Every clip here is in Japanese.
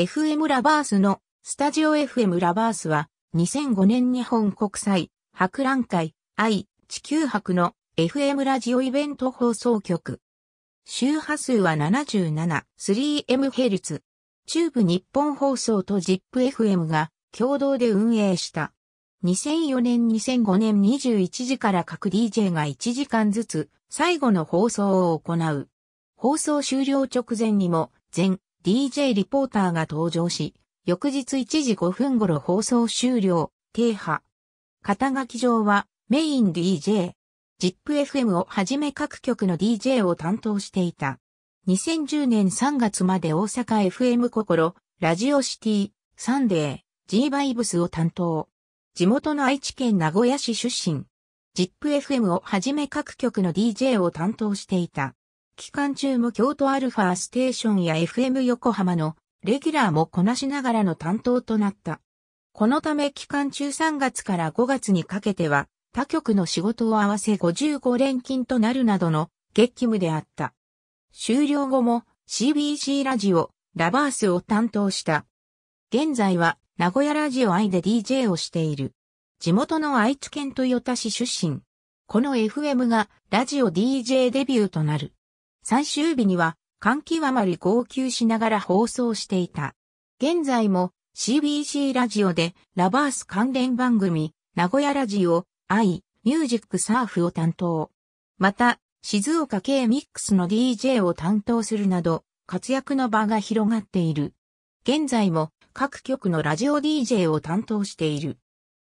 FM ラバースのスタジオ FM ラバースは2005年日本国際博覧会愛地球博の FM ラジオイベント放送局。周波数は 77.3MHz。中部日本放送と ZIPFM が共同で運営した。2004年2005年21時から各 DJ が1時間ずつ最後の放送を行う。放送終了直前にも全 DJ リポーターが登場し、翌日1時5分頃放送終了、停波。肩書き上はメイン DJ。ZIPFM をはじめ各局の DJ を担当していた。2010年3月まで大阪 FM 心、ラジオシティ、サンデー、G バイブスを担当。地元の愛知県名古屋市出身。ZIPFM をはじめ各局の DJ を担当していた。期間中も京都アルファステーションや FM 横浜のレギュラーもこなしながらの担当となった。このため期間中3月から5月にかけては他局の仕事を合わせ55連勤となるなどの激務であった。終了後も CBC ラジオラバースを担当した。現在は名古屋ラジオ愛で DJ をしている。地元の愛知県豊田市出身。この FM がラジオ DJ デビューとなる。最終日には、感はまり号泣しながら放送していた。現在も CBC ラジオでラバース関連番組、名古屋ラジオ、i、ミュージックサーフを担当。また、静岡系ミックスの DJ を担当するなど、活躍の場が広がっている。現在も各局のラジオ DJ を担当している。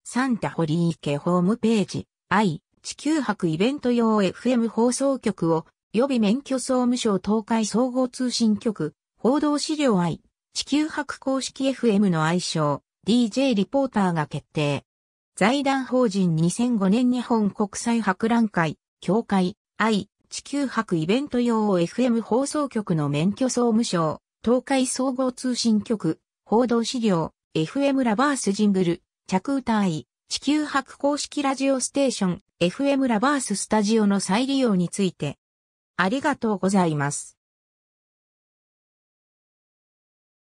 サンタホリー家ホームページ、i、地球博イベント用 FM 放送局を予備免許総務省東海総合通信局、報道資料愛、地球博公式 FM の愛称、DJ リポーターが決定。財団法人2005年日本国際博覧会、協会、愛、地球博イベント用 FM 放送局の免許総務省、東海総合通信局、報道資料、FM ラバースジングル、着歌愛、地球博公式ラジオステーション、FM ラバーススタジオの再利用について、ありがとうございます。